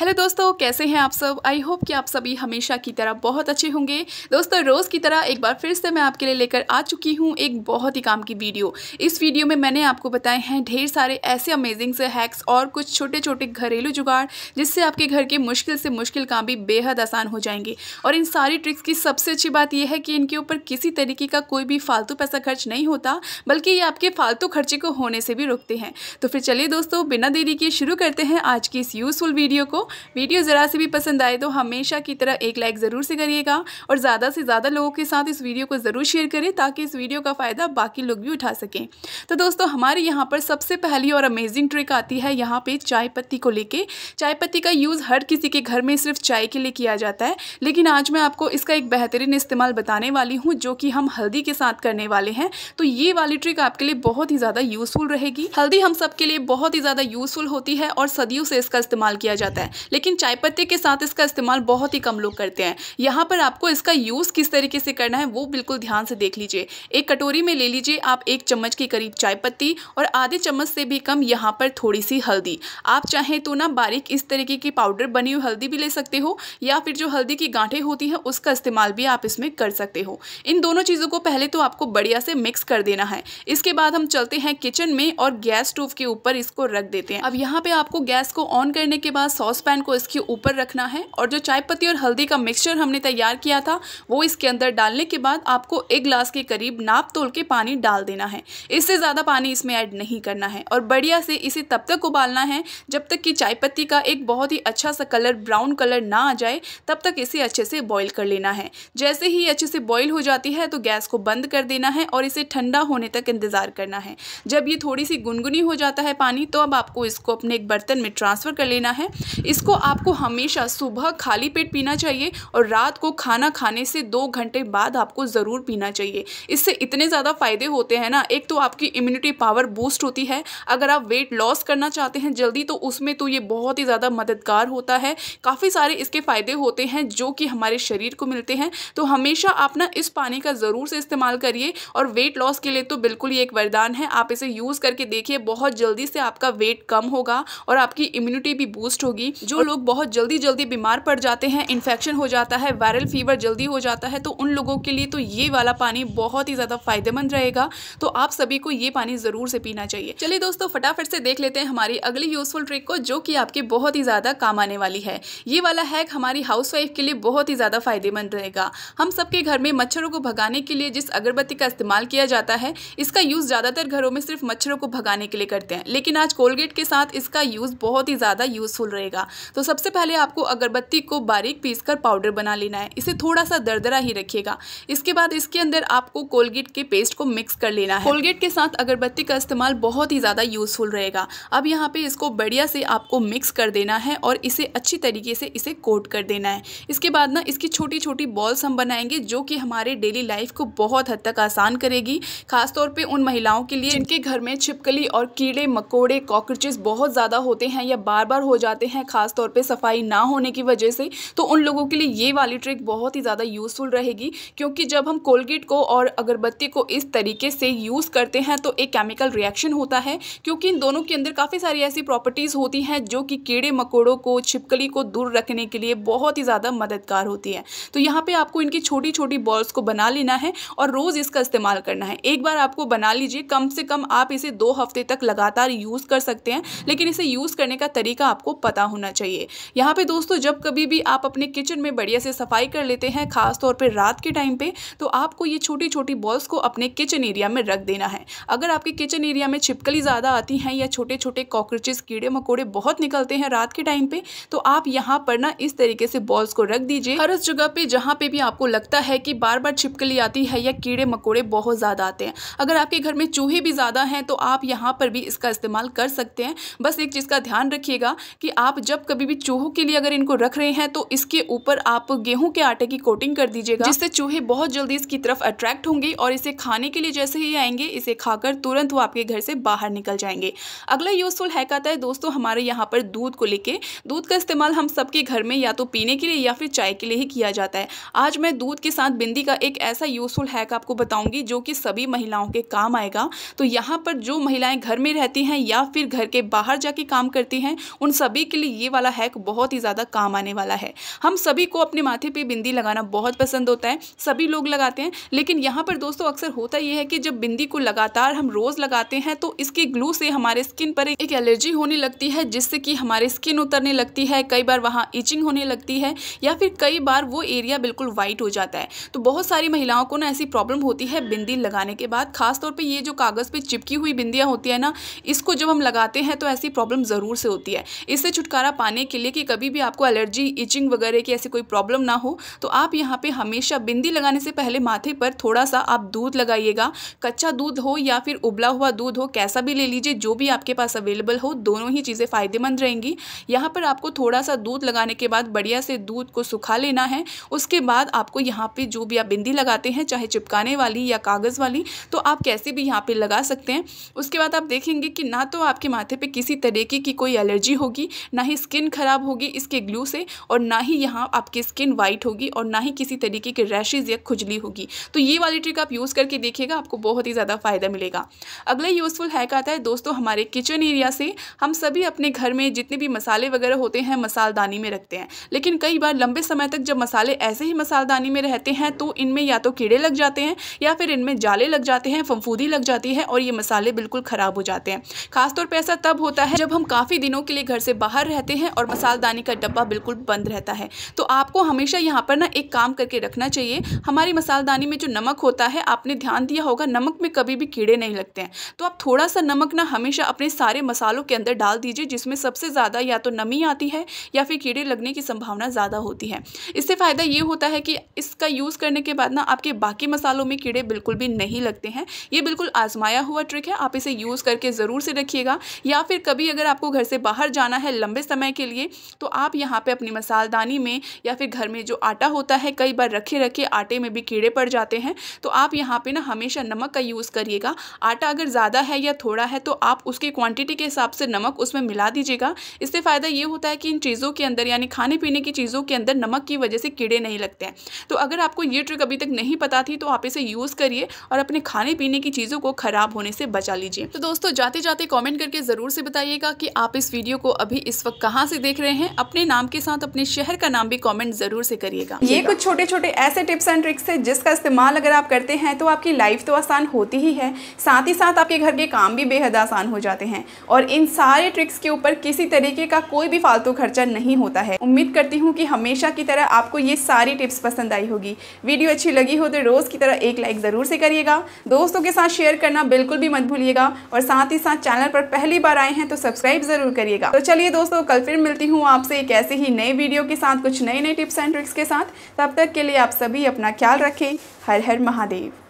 hello दोस्तों कैसे हैं आप सब आई होप कि आप सभी हमेशा की तरह बहुत अच्छे होंगे दोस्तों रोज़ की तरह एक बार फिर से मैं आपके लिए लेकर आ चुकी हूँ एक बहुत ही काम की वीडियो इस वीडियो में मैंने आपको बताए हैं ढेर सारे ऐसे अमेजिंग से हैक्स और कुछ छोटे छोटे घरेलू जुगाड़ जिससे आपके घर के मुश्किल से मुश्किल काम भी बेहद आसान हो जाएंगे और इन सारी ट्रिक्स की सबसे अच्छी बात यह है कि इनके ऊपर किसी तरीके का कोई भी फालतू पैसा खर्च नहीं होता बल्कि ये आपके फालतू खर्चे को होने से भी रोकते हैं तो फिर चलिए दोस्तों बिना देरी के शुरू करते हैं आज की इस यूज़फुल वीडियो को वीडियो ज़रा से भी पसंद आए तो हमेशा की तरह एक लाइक ज़रूर से करिएगा और ज़्यादा से ज़्यादा लोगों के साथ इस वीडियो को ज़रूर शेयर करें ताकि इस वीडियो का फ़ायदा बाकी लोग भी उठा सकें तो दोस्तों हमारे यहाँ पर सबसे पहली और अमेजिंग ट्रिक आती है यहाँ पर चाय पत्ती को लेकर चाय पत्ती का यूज़ हर किसी के घर में सिर्फ चाय के लिए किया जाता है लेकिन आज मैं आपको इसका एक बेहतरीन इस्तेमाल बताने वाली हूँ जो कि हम हल्दी के साथ करने वाले हैं तो ये वाली ट्रिक आपके लिए बहुत ही ज़्यादा यूज़फुल रहेगी हल्दी हम सबके लिए बहुत ही ज़्यादा यूज़फुल होती है और सदियों से इसका इस्तेमाल किया जाता है लेकिन चाय पत्ते के साथ इसका इस्तेमाल बहुत ही कम लोग करते हैं यहाँ पर आपको इसका यूज़ किस तरीके से करना है वो बिल्कुल ध्यान से देख लीजिए एक कटोरी में ले लीजिए आप एक चम्मच के करीब चाय पत्ती और आधे चम्मच से भी कम यहाँ पर थोड़ी सी हल्दी आप चाहें तो ना बारीक इस तरीके की पाउडर बनी हुई हल्दी भी ले सकते हो या फिर जो हल्दी की गांठें होती हैं उसका इस्तेमाल भी आप इसमें कर सकते हो इन दोनों चीज़ों को पहले तो आपको बढ़िया से मिक्स कर देना है इसके बाद हम चलते हैं किचन में और गैस स्टोव के ऊपर इसको रख देते हैं अब यहाँ पे आपको गैस को ऑन करने के बाद सॉस पैन को इसके ऊपर रखना है और जो चाय पत्ती और हल्दी का मिक्सचर हमने तैयार किया था वो इसके अंदर डालने के बाद आपको एक ग्लास के करीब नाप तोल के पानी डाल देना है इससे ज़्यादा पानी इसमें ऐड नहीं करना है और बढ़िया से इसे तब तक उबालना है जब तक कि चाय पत्ती का एक बहुत ही अच्छा सा कलर ब्राउन कलर ना आ जाए तब तक इसे अच्छे से बॉयल कर लेना है जैसे ही अच्छे से बॉयल हो जाती है तो गैस को बंद कर देना है और इसे ठंडा होने तक इंतज़ार करना है जब ये थोड़ी सी गुनगुनी हो जाता है पानी तो अब आपको इसको अपने एक बर्तन में ट्रांसफ़र कर लेना है इस इसको आपको हमेशा सुबह खाली पेट पीना चाहिए और रात को खाना खाने से दो घंटे बाद आपको ज़रूर पीना चाहिए इससे इतने ज़्यादा फ़ायदे होते हैं ना एक तो आपकी इम्यूनिटी पावर बूस्ट होती है अगर आप वेट लॉस करना चाहते हैं जल्दी तो उसमें तो ये बहुत ही ज़्यादा मददगार होता है काफ़ी सारे इसके फ़ायदे होते हैं जो कि हमारे शरीर को मिलते हैं तो हमेशा आप ना इस पानी का ज़रूर से इस्तेमाल करिए और वेट लॉस के लिए तो बिल्कुल ये एक वरदान है आप इसे यूज़ करके देखिए बहुत जल्दी से आपका वेट कम होगा और आपकी इम्यूनिटी भी बूस्ट होगी जो लोग बहुत जल्दी जल्दी बीमार पड़ जाते हैं इन्फेक्शन हो जाता है वायरल फीवर जल्दी हो जाता है तो उन लोगों के लिए तो ये वाला पानी बहुत ही ज़्यादा फायदेमंद रहेगा तो आप सभी को ये पानी ज़रूर से पीना चाहिए चलिए दोस्तों फटाफट से देख लेते हैं हमारी अगली यूज़फुल ट्रिक को जो कि आपके बहुत ही ज़्यादा काम आने वाली है ये वाला हैक हमारी हाउस के लिए बहुत ही ज़्यादा फायदेमंद रहेगा हम सबके घर में मच्छरों को भगाने के लिए जिस अगरबत्ती का इस्तेमाल किया जाता है इसका यूज़ ज़्यादातर घरों में सिर्फ मच्छरों को भगाने के लिए करते हैं लेकिन आज कोलगेट के साथ इसका यूज़ बहुत ही ज़्यादा यूज़फुल रहेगा तो सबसे पहले आपको अगरबत्ती को बारीक पीस कर पाउडर बना लेना है इसे थोड़ा सा दरदरा ही रखिएगा इसके बाद इसके अंदर आपको कोलगेट के पेस्ट को मिक्स कर लेना है कोलगेट के साथ अगरबत्ती का इस्तेमाल बहुत ही ज़्यादा यूज़फुल रहेगा अब यहाँ पे इसको बढ़िया से आपको मिक्स कर देना है और इसे अच्छी तरीके से इसे कोट कर देना है इसके बाद ना इसकी छोटी छोटी बॉल्स हम बनाएंगे जो कि हमारे डेली लाइफ को बहुत हद तक आसान करेगी खासतौर पर उन महिलाओं के लिए जिनके घर में छिपकली और कीड़े मकोड़े कॉकरोचेस बहुत ज़्यादा होते हैं या बार बार हो जाते हैं खास तौर पे सफाई ना होने की वजह से तो उन लोगों के लिए ये वाली ट्रिक बहुत ही ज़्यादा यूज़फुल रहेगी क्योंकि जब हम कोलगेट को और अगरबत्ती को इस तरीके से यूज़ करते हैं तो एक केमिकल रिएक्शन होता है क्योंकि इन दोनों के अंदर काफ़ी सारी ऐसी प्रॉपर्टीज़ होती हैं जो कि कीड़े मकोड़ों को छिपकली को दूर रखने के लिए बहुत ही ज़्यादा मददगार होती है तो यहाँ पर आपको इनकी छोटी छोटी बॉल्स को बना लेना है और रोज़ इसका इस्तेमाल करना है एक बार आपको बना लीजिए कम से कम आप इसे दो हफ्ते तक लगातार यूज़ कर सकते हैं लेकिन इसे यूज़ करने का तरीका आपको पता होना करना चाहिए यहाँ पे दोस्तों जब कभी भी आप अपने किचन में बढ़िया से सफाई कर लेते हैं खासतौर पर रात के टाइम पे तो आपको ये छोटी छोटी बॉल्स को अपने किचन एरिया में रख देना है अगर आपके किचन एरिया में छिपकली ज़्यादा आती हैं या छोटे छोटे कॉकरोचेस कीड़े मकोड़े बहुत निकलते हैं रात के टाइम पे तो आप यहाँ पर ना इस तरीके से बॉल्स को रख दीजिए हर उस जगह पे जहाँ पे भी आपको लगता है कि बार बार छिपकली आती है या कीड़े मकोड़े बहुत ज़्यादा आते हैं अगर आपके घर में चूहे भी ज़्यादा हैं तो आप यहाँ पर भी इसका इस्तेमाल कर सकते हैं बस एक चीज़ का ध्यान रखिएगा कि आप जब आप कभी भी चूहों के लिए अगर इनको रख रहे हैं तो इसके ऊपर आप गेहूं के आटे की कोटिंग कर दीजिएगा जिससे चूहे बहुत जल्दी इसकी तरफ अट्रैक्ट होंगे और इसे खाने के लिए जैसे ही आएंगे इसे खाकर तुरंत वो आपके घर से बाहर निकल जाएंगे अगला यूजफुल हैक आता है दोस्तों हमारे यहाँ पर दूध को लेके दूध का इस्तेमाल हम सबके घर में या तो पीने के लिए या फिर चाय के लिए ही किया जाता है आज मैं दूध के साथ बिंदी का एक ऐसा यूजफुल हैक आपको बताऊंगी जो कि सभी महिलाओं के काम आएगा तो यहाँ पर जो महिलाएं घर में रहती हैं या फिर घर के बाहर जाके काम करती हैं उन सभी के लिए ये वाला हैक बहुत ही ज़्यादा काम आने वाला है हम सभी को अपने माथे पर बिंदी लगाना बहुत पसंद होता है सभी लोग लगाते हैं लेकिन यहाँ पर दोस्तों अक्सर होता यह है कि जब बिंदी को लगातार हम रोज़ लगाते हैं तो इसके ग्लू से हमारे स्किन पर एक एलर्जी होने लगती है जिससे कि हमारे स्किन उतरने लगती है कई बार वहाँ इचिंग होने लगती है या फिर कई बार वो एरिया बिल्कुल वाइट हो जाता है तो बहुत सारी महिलाओं को ना ऐसी प्रॉब्लम होती है बिंदी लगाने के बाद खासतौर पर ये जो कागज़ पर चिपकी हुई बिंदियाँ होती है ना इसको जब हम लगाते हैं तो ऐसी प्रॉब्लम ज़रूर से होती है इससे छुटकारा पाने के लिए कि कभी भी आपको एलर्जी इचिंग वगैरह की ऐसी कोई प्रॉब्लम ना हो तो आप यहाँ पे हमेशा बिंदी लगाने से पहले माथे पर थोड़ा सा आप दूध लगाइएगा कच्चा दूध हो या फिर उबला हुआ दूध हो कैसा भी ले लीजिए जो भी आपके पास अवेलेबल हो दोनों ही चीज़ें फ़ायदेमंद रहेंगी यहाँ पर आपको थोड़ा सा दूध लगाने के बाद बढ़िया से दूध को सुखा लेना है उसके बाद आपको यहाँ पर जो भी आप बिंदी लगाते हैं चाहे चिपकाने वाली या कागज़ वाली तो आप कैसे भी यहाँ पर लगा सकते हैं उसके बाद आप देखेंगे कि ना तो आपके माथे पर किसी तरीके की कोई एलर्जी होगी ना ही स्किन खराब होगी इसके ग्लू से और ना ही यहाँ आपकी स्किन वाइट होगी और ना ही किसी तरीके के रैशेज या खुजली होगी तो ये वाली ट्रिक आप यूज़ करके देखिएगा आपको बहुत ही ज़्यादा फ़ायदा मिलेगा अगला यूज़फुल हैक आता है दोस्तों हमारे किचन एरिया से हम सभी अपने घर में जितने भी मसाले वगैरह होते हैं मसालदानी में रखते हैं लेकिन कई बार लंबे समय तक जब मसाले ऐसे ही मसालदानी में रहते हैं तो इनमें या तो कीड़े लग जाते हैं या फिर इनमें जाले लग जाते हैं फंफूदी लग जाती है और ये मसाले बिल्कुल ख़राब हो जाते हैं खासतौर पर ऐसा तब होता है जब हम काफ़ी दिनों के लिए घर से बाहर रहते हैं और मसालदानी का डब्बा बिल्कुल बंद रहता है तो आपको हमेशा यहाँ पर ना एक काम करके रखना चाहिए हमारी मसालदानी में जो नमक होता है आपने ध्यान दिया होगा नमक में कभी भी कीड़े नहीं लगते हैं तो आप थोड़ा सा नमक ना हमेशा अपने सारे मसालों के अंदर डाल दीजिए जिसमें सबसे ज़्यादा या तो नमी आती है या फिर कीड़े लगने की संभावना ज़्यादा होती है इससे फ़ायदा ये होता है कि इसका यूज़ करने के बाद ना आपके बाकी मसालों में कीड़े बिल्कुल भी नहीं लगते हैं ये बिल्कुल आजमाया हुआ ट्रिक है आप इसे यूज़ करके ज़रूर से रखिएगा या फिर कभी अगर आपको घर से बाहर जाना है लंबे समय समय के लिए तो आप यहाँ पे अपनी मसालदानी में या फिर घर में जो आटा होता है कई बार रखे रखे आटे में भी कीड़े पड़ जाते हैं तो आप यहाँ पे ना हमेशा नमक का यूज़ करिएगा आटा अगर ज़्यादा है या थोड़ा है तो आप उसकी क्वान्टिटी के हिसाब से नमक उसमें मिला दीजिएगा इससे फ़ायदा ये होता है कि इन चीज़ों के अंदर यानी खाने पीने की चीज़ों के अंदर नमक की वजह से कीड़े नहीं लगते हैं तो अगर आपको ये ट्रिक अभी तक नहीं पता थी तो आप इसे यूज़ करिए और अपने खाने पीने की चीज़ों को ख़राब होने से बचा लीजिए तो दोस्तों जाते जाते कॉमेंट करके ज़रूर से बताइएगा कि आप इस वीडियो को अभी इस वक्त कहाँ से देख रहे हैं अपने नाम के साथ अपने शहर का नाम भी कॉमेंट जरूर से करिएगा ये कुछ छोटे छोटे ऐसे टिप्स एंड ट्रिक्स है जिसका इस्तेमाल अगर आप करते हैं तो आपकी लाइफ तो आसान होती ही है साथ ही साथ आपके घर के काम भी बेहद आसान हो जाते हैं और इन सारे ट्रिक्स के ऊपर किसी तरीके का कोई भी फालतू खर्चा नहीं होता है उम्मीद करती हूँ कि हमेशा की तरह आपको ये सारी टिप्स पसंद आई होगी वीडियो अच्छी लगी हो तो रोज़ की तरह एक लाइक ज़रूर से करिएगा दोस्तों के साथ शेयर करना बिल्कुल भी मत भूलिएगा और साथ ही साथ चैनल पर पहली बार आए हैं तो सब्सक्राइब ज़रूर करिएगा तो चलिए दोस्तों कल कल फिर मिलती हूँ आपसे एक ऐसे ही नए वीडियो के साथ कुछ नए नए टिप्स एंड ट्रिक्स के साथ तब तक के लिए आप सभी अपना ख्याल रखें हर हर महादेव